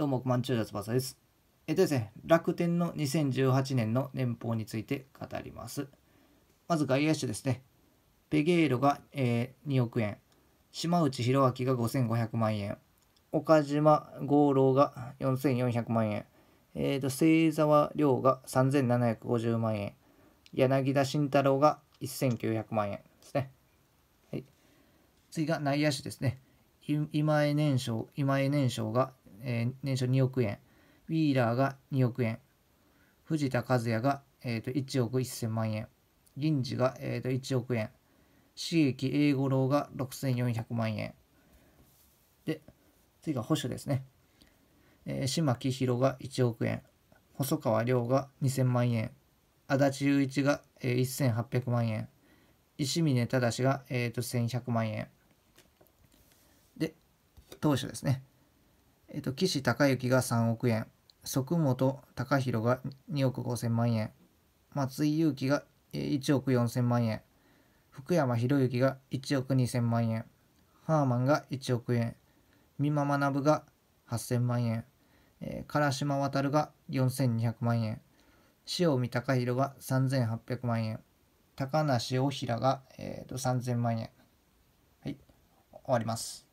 どうも、マンチューダ翼です。えっとですね、楽天の2018年の年俸について語ります。まず外野手ですね。ペゲーロが、えー、2億円、島内宏明が5500万円、岡島五郎が4400万円、えーと、清沢亮が3750万円、柳田慎太郎が1900万円ですね。はい、次が内野手ですね。今江年少、今江年少がえー、年初2億円、ウィーラーが2億円、藤田和也が、えーと、1億1000万円、銀次が、えーと、1億円、刺激英五郎が6400万円。で、次が保守ですね。えー、島木宏が1億円、細川亮が2000万円、足立雄一が、えー、1800万円、石峰忠が、えーと、1100万円。で、当初ですね。えっと、岸隆之が3億円、側本隆弘が2億5千万円、松井裕樹が1億4千万円、福山博之が1億2千万円、ハーマンが1億円、三馬学が8000万円、えー、唐島渉が4200万円、塩見隆弘が3800万円、高梨大平が、えーと3000万円。はい、終わります。